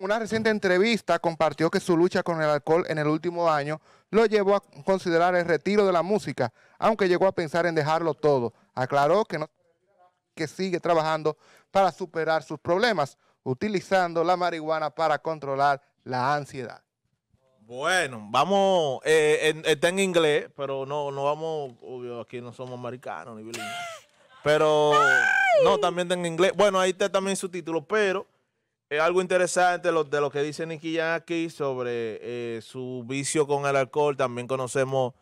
una reciente entrevista compartió que su lucha con el alcohol en el último año lo llevó a considerar el retiro de la música, aunque llegó a pensar en dejarlo todo. Aclaró que, no, que sigue trabajando para superar sus problemas, utilizando la marihuana para controlar la ansiedad. Bueno, vamos, eh, está en inglés, pero no, no vamos, obvio, aquí no somos americanos ni bilingües. Pero, no, también está en inglés. Bueno, ahí está también su título, pero... Es algo interesante lo, de lo que dice Nicky Jan aquí sobre eh, su vicio con el alcohol. También conocemos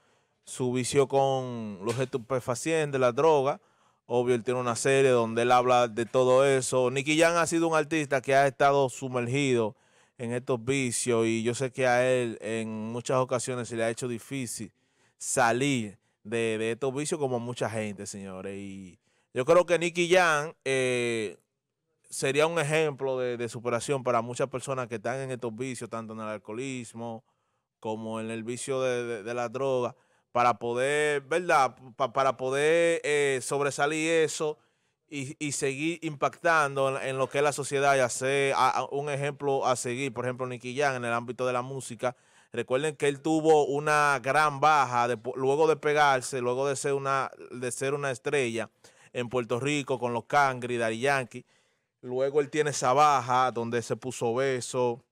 su vicio con los estupefacientes, la droga. Obvio, él tiene una serie donde él habla de todo eso. Nicky Jan ha sido un artista que ha estado sumergido en estos vicios y yo sé que a él en muchas ocasiones se le ha hecho difícil salir de, estos vicios como mucha gente, señores. Y yo creo que Nicky Jan eh, sería un ejemplo de, superación para muchas personas que están en estos vicios, tanto en el alcoholismo como en el vicio de, la droga, para poder, ¿verdad? para poder eh, sobresalir eso y, seguir impactando en, lo que es la sociedad y hacer un ejemplo a seguir, por ejemplo, Nicky Jan en el ámbito de la música. Recuerden que él tuvo una gran baja luego de pegarse, luego de ser una, de ser una estrella en Puerto Rico con los Cangri, Dari Yankee Luego él tiene esa baja donde se puso beso,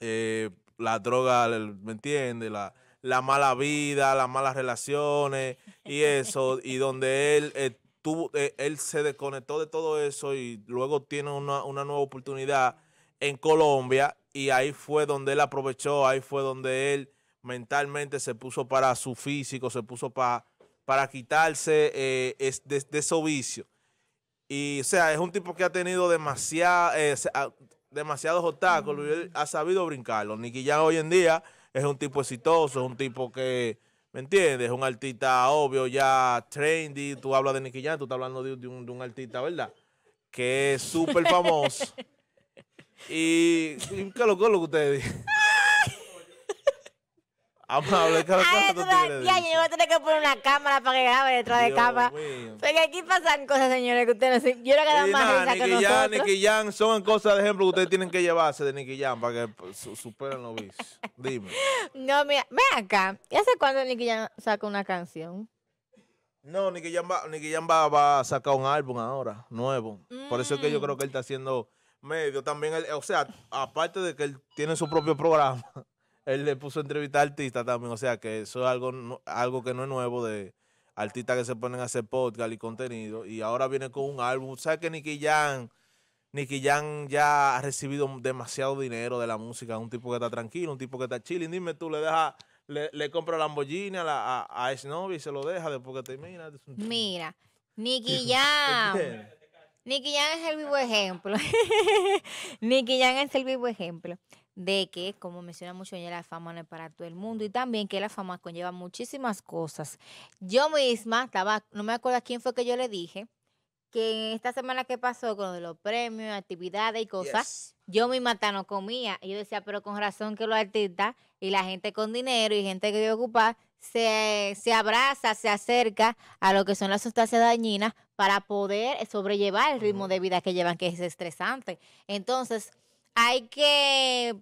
eh, la droga, ¿me entiendes? La, mala vida, las malas relaciones y eso, y donde él eh, eh, él se desconectó de todo eso y luego tiene una, nueva oportunidad en Colombia y ahí fue donde él aprovechó, ahí fue donde él mentalmente se puso para su físico, se puso para, para quitarse de, de esos vicios. Y, o sea, es un tipo que ha tenido eh, ah, demasiados obstáculos y ha sabido brincarlo. Nicky Jam hoy en día es un tipo exitoso, es un tipo que, ¿me entiendes? Es un artista obvio, ya trendy. Tú hablas de Nicky Jam, tú estás hablando de, un, de artista, ¿verdad? Que es súper famoso. y, y, ¿qué es lo que ustedes dicen? Amable, Ay, tú ya, yo voy a tener que poner una cámara para que grabe detrás de cámara. Porque aquí pasan cosas, señores, que ustedes no se... Yo creo que más risa que nosotros. Nicky Jan, son cosas de ejemplo que ustedes tienen que llevarse de Nicky Jan para que superen los biz. Dime. No, mira, ven acá. ¿Y hace cuándo Nicky Jan saca una canción? No, Nicky Jan, va, va, a sacar un álbum ahora, nuevo. Por eso es que yo creo que él está haciendo medio también. o sea, aparte de que él tiene su propio programa él le puso entrevista a artistas también, o sea que eso es algo, algo que no es nuevo de artistas que se ponen a hacer podcast y contenido, y ahora viene con un álbum, ¿sabes que Nicky Jan, Nicky Jan ya ha recibido demasiado dinero de la música, un tipo que está tranquilo, un tipo que está chilling, dime tú, le deja, le, compra Lamborghini a, la, a, a Snowy y se lo deja después que termina. Mira, Nicky Jam. Nicky Jam es el vivo ejemplo. Nicky Jam es el vivo ejemplo de que, como menciona mucho, la fama no es para todo el mundo y también que la fama conlleva muchísimas cosas. Yo misma estaba, no me acuerdo quién fue que yo le dije, que en esta semana que pasó con los premios, actividades y cosas, yo misma hasta no comía. Y yo decía, pero con razón que los artistas y la gente con dinero y gente que debe ocupar se, se abraza, se acerca a lo que son las sustancias dañinas para poder sobrellevar el ritmo de vida que llevan, que es estresante. Entonces, hay que,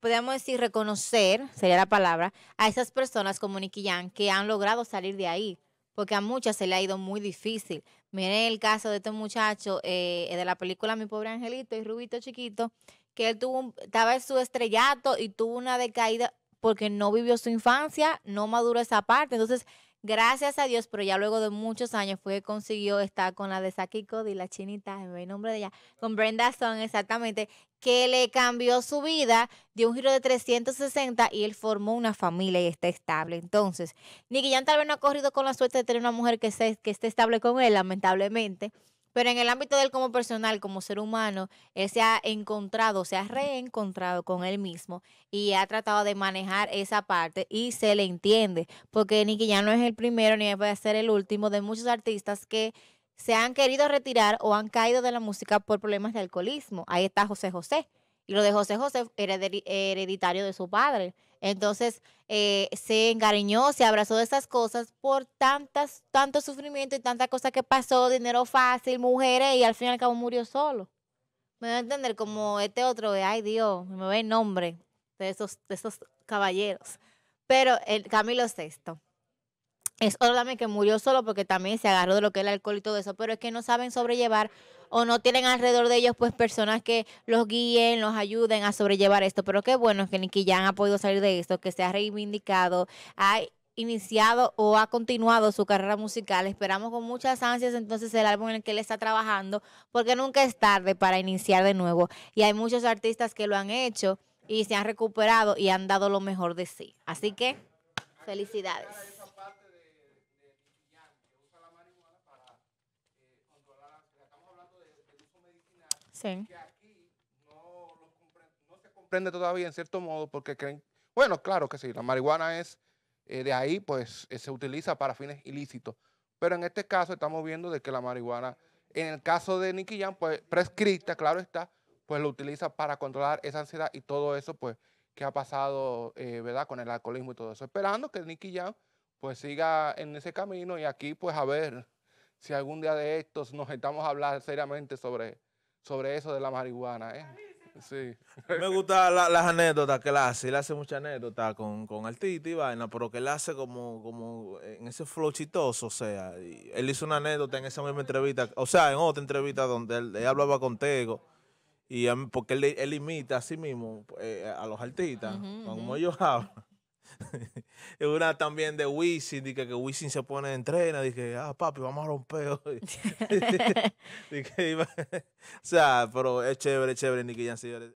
podríamos decir, reconocer, sería la palabra, a esas personas como Nicky que han logrado salir de ahí, porque a muchas se le ha ido muy difícil. Miren el caso de este muchacho eh, de la película Mi pobre angelito y Rubito Chiquito, que él tuvo un, estaba en su estrellato y tuvo una decaída porque no vivió su infancia, no maduró esa parte. Entonces, Gracias a Dios, pero ya luego de muchos años fue que consiguió estar con la de Saki Cody, la chinita, en el nombre de ella, con Brenda Song, exactamente, que le cambió su vida, dio un giro de 360 y él formó una familia y está estable. Entonces, Nicky Jan tal vez no ha corrido con la suerte de tener una mujer que, que esté estable con él, lamentablemente. Pero en el ámbito del como personal, como ser humano, él se ha encontrado, se ha reencontrado con él mismo y ha tratado de manejar esa parte y se le entiende, porque Nicky ya no es el primero ni va ser el último de muchos artistas que se han querido retirar o han caído de la música por problemas de alcoholismo. Ahí está José José. Y lo de José José era hereditario de su padre. Entonces eh, se engariñó, se abrazó de esas cosas por tantas, tanto sufrimiento y tanta cosa que pasó, dinero fácil, mujeres, y al fin y al cabo murió solo. Me voy a entender como este otro, eh, ay Dios, me ve el nombre de esos, de esos caballeros. Pero el Camilo VI es otro también oh, que murió solo porque también se agarró de lo que es el alcohol y todo eso, pero es que no saben sobrellevar o no tienen alrededor de ellos pues personas que los guíen, los ayuden a sobrellevar esto. Pero qué bueno que Nicky ya ha podido salir de esto, que se ha reivindicado, ha iniciado o ha continuado su carrera musical. Esperamos con muchas ansias entonces el álbum en el que él está trabajando, porque nunca es tarde para iniciar de nuevo. Y hay muchos artistas que lo han hecho y se han recuperado y han dado lo mejor de sí. Así que, felicidades. Que aquí no, se comprende todavía en cierto modo porque creen, bueno, claro que sí, la marihuana es, eh, de ahí pues eh, se utiliza para fines ilícitos, pero en este caso estamos viendo de que la marihuana, en el caso de Nicky Jam, pues prescrita, claro está, pues lo utiliza para controlar esa ansiedad y todo eso pues que ha pasado, eh, ¿verdad? Con el alcoholismo y todo eso. Esperando que Nicky Jam pues siga en ese camino y aquí pues a ver si algún día de estos nos estamos a hablar seriamente sobre sobre eso de la marihuana, ¿eh? Sí. Me gustan las anécdotas que él hace. Él hace muchas anécdotas con, con artistas y vaina, pero que él hace como, como en ese flow O sea, él hizo una anécdota en esa misma entrevista, o sea, en otra entrevista donde él, hablaba con Tego. Y porque él, él imita a sí mismo eh, a los artistas, como ellos hablan. una también de Wisin, dice que Wisin se pone en trena, dije, ah, papi, vamos a romper hoy. o sea, pero es chévere, chévere, que ya señores.